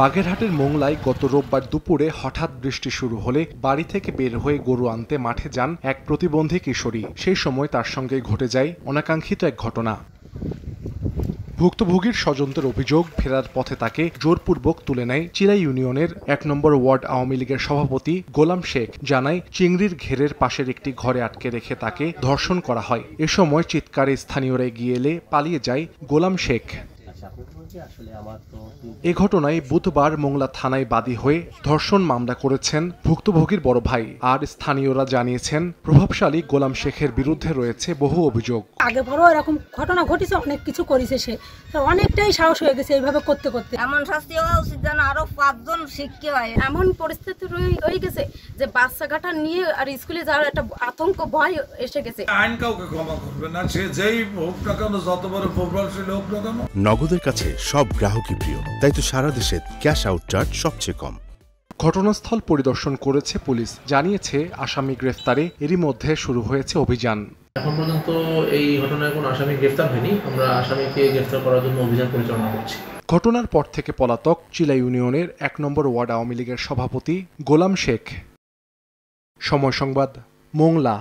বাগেরহাটের মোংলায় গত রোববার দুপুরে হঠাৎ বৃষ্টি শুরু হলে বাড়ি থেকে বের হয়ে গরু আনতে মাঠে যান এক প্রতিবন্ধী কিশোরী সেই সময় তার সঙ্গে ঘটে যায় অনাকাঙ্ক্ষিত এক ঘটনা ভুক্তভোগীর স্বজনদের অভিযোগ ফেরার পথে তাকে জোরপূর্বক তুলে নেয় চিরা ইউনিয়নের এক নম্বর ওয়ার্ড আওয়ামী লীগের সভাপতি গোলাম শেখ জানায় চিংড়ির ঘেরের পাশের একটি ঘরে আটকে রেখে তাকে ধর্ষণ করা হয় এ সময় চিৎকারে স্থানীয়রা এগিয়ে এলে পালিয়ে যায় গোলাম শেখ এ ঘটনায় বুধবার মোংলা থানায় বাদী হয়ে ধর্ষণ মামলা করেছেন ভুক্তভোগীর বড় ভাই আর স্থানীয়রা জানিয়েছেন প্রভাবশালী গোলাম শেখের বিরুদ্ধে রয়েছে বহু অভিযোগ আগে বড় এরকম ঘটনা ঘটেছে অনেক কিছু করেছে সে অনেকটাই সাহস হয়ে গেছে এইভাবে করতে করতে এমন শাস্তি হওয়া উচিত যেন আরো পাঁচজন শিক্ষা হয় এমন পরিস্থিতি হয়ে গেছে যে বাচ্চা কাটা নিয়ে আর স্কুলে যাওয়ার একটা আতঙ্ক ভয় এসে গেছে আইন কাউকে ক্ষমা করবে না সে যেই হোক না কেন যত বড় প্রভাবশালী হোক না কেন গ্রাহকদের কাছে সব গ্রাহকই প্রিয় তাই তো সারা দেশে ক্যাশ আউট চার্জ সবচেয়ে কম ঘটনাস্থল পরিদর্শন করেছে পুলিশ জানিয়েছে আসামি গ্রেফতারে এরই মধ্যে শুরু হয়েছে অভিযান এখন পর্যন্ত এই ঘটনায় কোনো আসামি গ্রেফতার হয়নি আমরা আসামিকে গ্রেফতার করার জন্য অভিযান পরিচালনা করছি ঘটনার পর থেকে পলাতক চিলা ইউনিয়নের এক নম্বর ওয়ার্ড আওয়ামী লীগের সভাপতি গোলাম শেখ সময় সংবাদ মোংলা